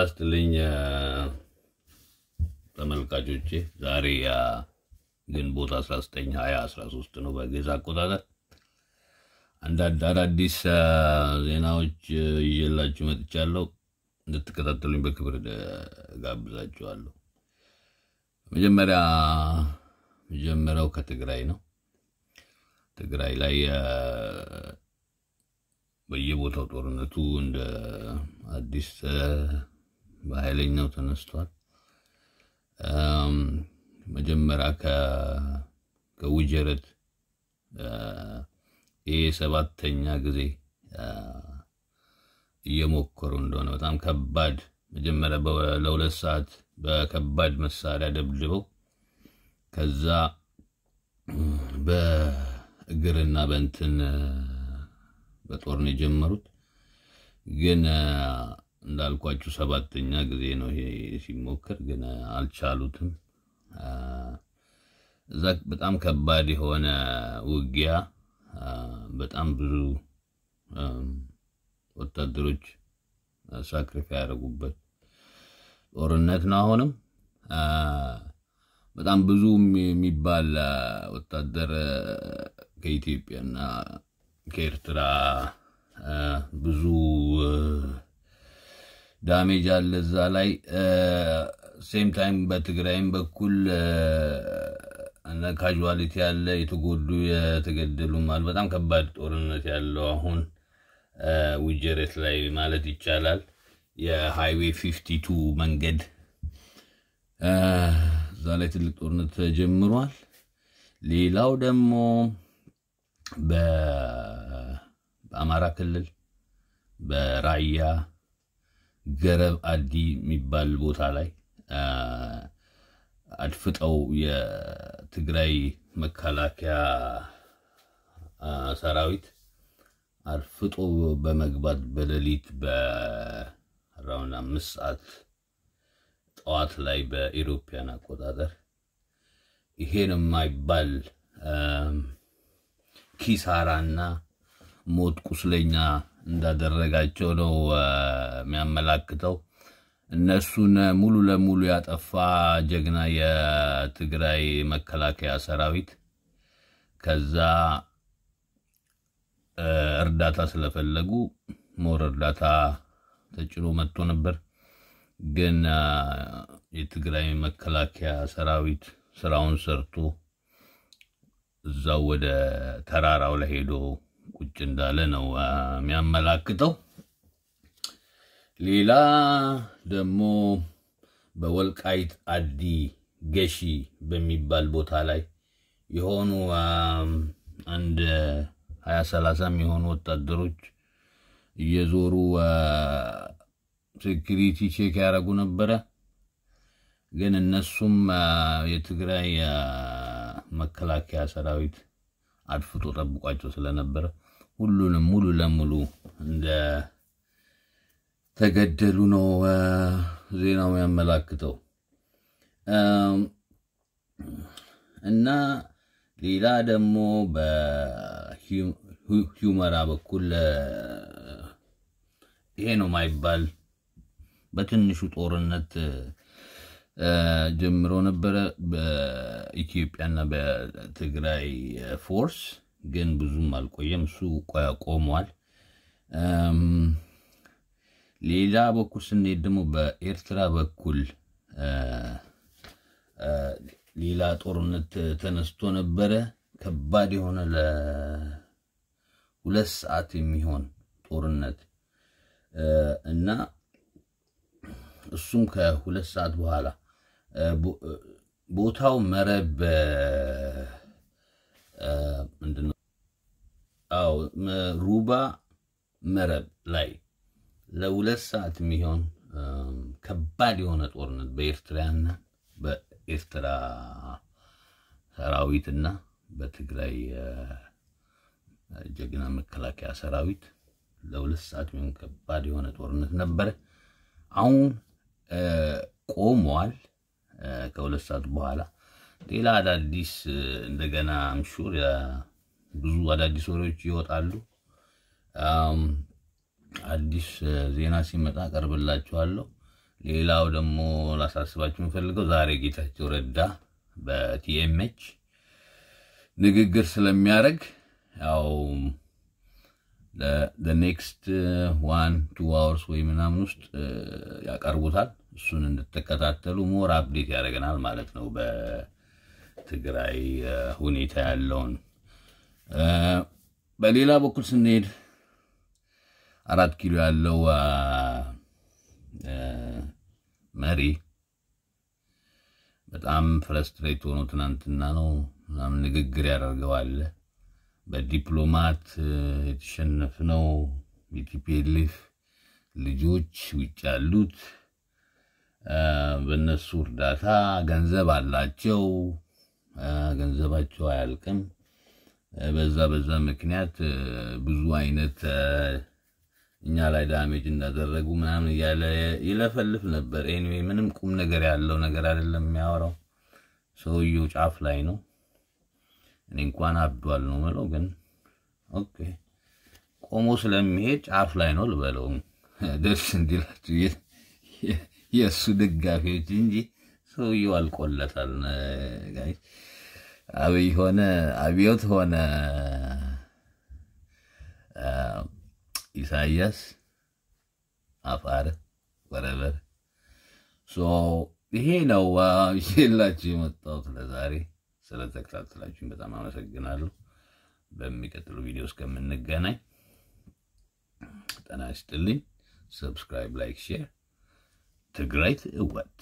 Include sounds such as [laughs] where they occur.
አስትልኝ ተመልካቾቼ ዛሬ ግንቦት 19 20 ነው በጌዛ አቆጣጠር። አንዳንድ አዳዲስ ዜናዎች እየላችሁ መጥቻለሁ። እንድትከታተሉኝ በክብር ጋብዛችኋለሁ። መጀመሪያ መጀመሪያው ከትግራይ ነው። ትግራይ ላይ በየቦታው ጦርነቱ እንደ አዲስ በኃይለኛው ተነስቷል። መጀመሪያ ከውጀረት ይህ ሰባተኛ ጊዜ እየሞከሩ እንደሆነ በጣም ከባድ መጀመሪያ ለሁለት ሰዓት በከባድ መሳሪያ ደብድበው ከዛ በእግርና በእንትን በጦር ነው የጀመሩት። ግን እንዳልኳችሁ ሰባተኛ ጊዜ ነው ይሄ ሲሞክር፣ ግን አልቻሉትም። እዛ በጣም ከባድ የሆነ ውጊያ በጣም ብዙ ወታደሮች ሳክሪፋ ያደረጉበት ጦርነት ነው። አሁንም በጣም ብዙ የሚባል ወታደር ከኢትዮጵያና ከኤርትራ ብዙ ዳሜጅ አለ እዛ ላይ። ሴም ታይም በትግራይም በኩል ካዥዋሊቲ ያለ የተጎዱ የተገደሉ አሉ። በጣም ከባድ ጦርነት ያለው አሁን ውጀሬት ላይ ማለት ይቻላል የሃይዌይ ፊፍቲ ቱ መንገድ እዛ ላይ ትልቅ ጦርነት ተጀምሯል። ሌላው ደግሞ በአማራ ክልል በራያ ገረብ አዲ የሚባል ቦታ ላይ አድፍጠው የትግራይ መከላከያ ሰራዊት አድፍጦ በመግባት በሌሊት በአራውንድ አምስት ሰዓት ጠዋት ላይ በኢሮፓያን አቆጣጠር ይሄን የማይባል ኪሳራና ሞት ቁስለኛ እንዳደረጋቸው ነው የሚያመላክተው። እነሱን ሙሉ ለሙሉ ያጠፋ ጀግና የትግራይ መከላከያ ሰራዊት ከዛ እርዳታ ስለፈለጉ ሞር እርዳታ ተጭኖ መጥቶ ነበር። ግን የትግራይ መከላከያ ሰራዊት ስራውን ሰርቶ እዛው ወደ ተራራው ላይ ቁጭ እንዳለ ነው የሚያመላክተው። ሌላ ደግሞ በወልቃይት አዲ ገሺ በሚባል ቦታ ላይ የሆኑ አንድ ሀያ ሰላሳ ወታደሮች እየዞሩ ሴኪሪቲ ቼክ ያደረጉ ነበረ። ግን እነሱም የትግራይ መከላከያ ሰራዊት አድፍጦ ጠብቋቸው ስለነበረ ሁሉንም ሙሉ ለሙሉ እንደተገደሉ ነው ዜናው ያመላክተው እና ሌላ ደግሞ በሁመራ በኩል ይሄ ነው ማይባል በትንሹ ጦርነት ጀምሮ ነበረ በኢትዮጵያና በትግራይ ፎርስ ግን ብዙም አልቆየም። እሱ ቆሟል። ሌላ በኩል ስንሄድ ደግሞ በኤርትራ በኩል ሌላ ጦርነት ተነስቶ ነበረ። ከባድ የሆነ ለሁለት ሰዓት የሚሆን ጦርነት እና እሱም ከሁለት ሰዓት በኋላ ቦታው መረብ ምንድነው? አዎ ሩባ መረብ ላይ ለሁለት ሰዓት የሚሆን ከባድ የሆነ ጦርነት በኤርትራና በኤርትራ ሰራዊትና በትግራይ ጀግና መከላከያ ሰራዊት ለሁለት ሰዓት የሚሆን ከባድ የሆነ ጦርነት ነበረ። አሁን ቆመዋል ከሁለት ሰዓት በኋላ ሌላ አዳዲስ እንደገና አምሹር ብዙ አዳዲስ ወሬዎች ይወጣሉ። አዲስ ዜና ሲመጣ ቀርብላችኋለሁ። ሌላው ደግሞ ላሳስባችሁ የምፈልገው ዛሬ ጌታቸው ረዳ በቲኤምኤች ንግግር ስለሚያደርግ ያው ኔክስት ዋን ቱ አወርስ ወይ ምናምን ውስጥ ያቀርቡታል። እሱን እንድትከታተሉ ሞር አፕዴት ያደርገናል ማለት ነው። ትግራይ ሁኔታ ያለውን በሌላ በኩል ስንሄድ አራት ኪሎ ያለው መሪ በጣም ፍረስትሬት ሆኖ ትናንትና ነው ምናምን ንግግር ያደርገዋል። በዲፕሎማት ነው የቲፒኤልኤፍ ልጆች ውጭ ያሉት በእነሱ እርዳታ ገንዘብ አላቸው ገንዘባቸው አያልቅም። በዛ በዛ ምክንያት ብዙ አይነት እኛ ላይ ዳሜጅ እንዳደረጉ ምናምን እያለ ይለፈልፍ ነበር። ኤኒዌይ ምንም ቁም ነገር ያለው ነገር አይደለም የሚያወራው። ሰውየው ጫፍ ላይ ነው። እኔ እንኳን አብዷል ነው ምለው፣ ግን ኦኬ ቆሞ ስለሚሄድ ጫፍ ላይ ነው ልበለው። [laughs] ደስ እንዲላቸው የእሱ ደጋፊዎች እንጂ ሰውየው አልቆለታል ጋይስ። አብይ ሆነ አብዮት ሆነ ኢሳያስ አፋር ወረበር ይሄ ነው ይላችሁ የመጣሁት ለዛሬ። ስለተከታተላችሁኝ በጣም አመሰግናለሁ። በሚቀጥሉ ቪዲዮ እስከምንገናኝ ጤና ይስጥልኝ። ሰብስክራይብ፣ ላይክ፣ ሼር ትግራይ ትእወት